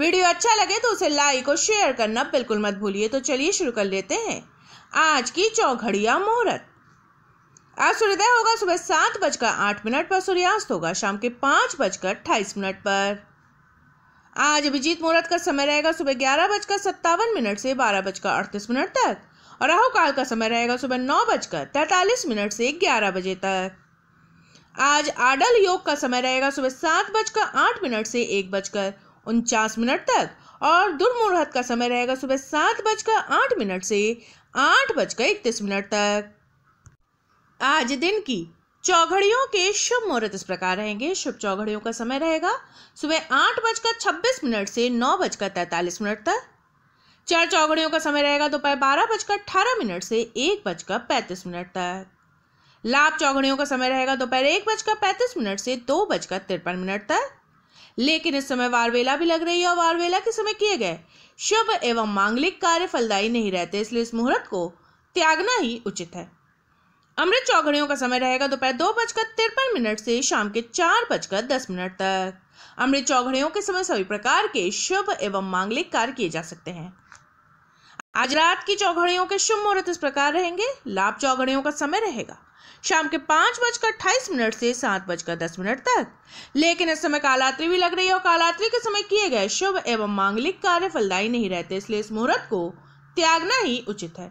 video अच्छा लगे तो उसे लाइक और शेयर करना बिल्कुल मत भूलिए तो चलिए शुरू कर लेते हैं आज की चौघड़िया मुहूर्त आज सूर्योदय होगा सुबह सात बजकर आठ मिनट पर सूर्यास्त होगा शाम के पाँच बजकर अट्ठाईस मिनट पर आज अभिजीत मुहूर्त का समय रहेगा सुबह ग्यारह बजकर सत्तावन मिनट से बारह बजकर अड़तीस मिनट तक और राहु काल का समय रहेगा सुबह नौ बजकर तैंतालीस मिनट से ग्यारह बजे तक आज आडल योग का समय रहेगा सुबह सात बजकर आठ मिनट से एक बजकर उनचास मिनट तक और दुर्मुहूर्त का समय रहेगा सुबह सात बजकर आठ मिनट से आठ बजकर इकतीस मिनट तक आज दिन की चौघड़ियों के शुभ मुहूर्त इस प्रकार रहेंगे शुभ चौघड़ियों का समय रहेगा सुबह आठ बजकर छब्बीस मिनट से नौ बजकर तैंतालीस मिनट तक चार चौघड़ियों का समय रहेगा दोपहर बारह बजकर अठारह मिनट से एक बजकर पैंतीस मिनट तक लाभ चौघड़ियों का समय रहेगा दोपहर एक बजकर पैंतीस मिनट से दो बजकर तिरपन मिनट तक लेकिन इस समय वारवेला भी लग रही है और वारवेला के समय किए गए शुभ एवं मांगलिक कार्य फलदायी नहीं रहते इसलिए इस मुहूर्त को त्यागना ही उचित है अमृत चौघड़ियों का समय रहेगा दोपहर दो, दो बजकर तिरपन मिनट से शाम के चार बजकर दस मिनट तक अमृत चौघड़ियों के समय सभी प्रकार के शुभ एवं मांगलिक कार्य किए जा सकते हैं आज रात की चौघड़ियों के शुभ मुहूर्त इस प्रकार रहेंगे लाभ चौघड़ियों का समय रहेगा शाम के पांच बजकर अट्ठाईस मिनट से सात बजकर दस मिनट तक लेकिन इस समय कालात्री भी लग रही है और कालात्रि के समय किए गए शुभ एवं मांगलिक कार्य फलदायी नहीं रहते इसलिए इस मुहूर्त को त्यागना ही उचित है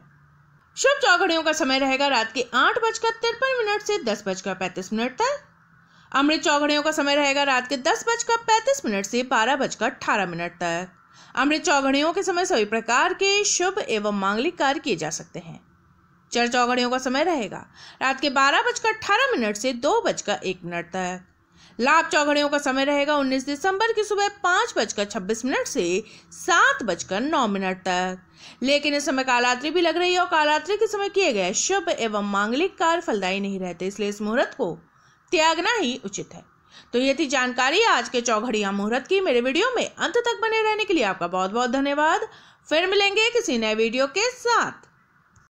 शुभ चौघड़ियों का समय रहेगा रात के आठ बजकर तिरपन मिनट से दस बजकर पैंतीस मिनट तक अमृत चौघड़ियों का समय रहेगा रात के दस बजकर पैंतीस मिनट से बारह बजकर अठारह मिनट तक अमृत चौघड़ियों के समय सभी प्रकार के शुभ एवं मांगलिक कार्य किए जा सकते हैं चर चौघड़ियों का समय रहेगा रात के बारह बजकर अठारह मिनट से दो बजकर एक मिनट तक लाभ चौघड़ियों का समय रहेगा उन्नीस दिसंबर की सुबह पाँच बजकर छब्बीस मिनट से सात बजकर नौ मिनट तक लेकिन इस समय कालात्रि भी लग रही है और कालात्रि के समय किए गए शुभ एवं मांगलिक कार्य फलदायी नहीं रहते इसलिए इस मुहूर्त को त्यागना ही उचित है तो ये थी जानकारी आज के चौघड़िया मुहूर्त की मेरे वीडियो में अंत तक बने रहने के लिए आपका बहुत बहुत धन्यवाद फिर मिलेंगे किसी नए वीडियो के साथ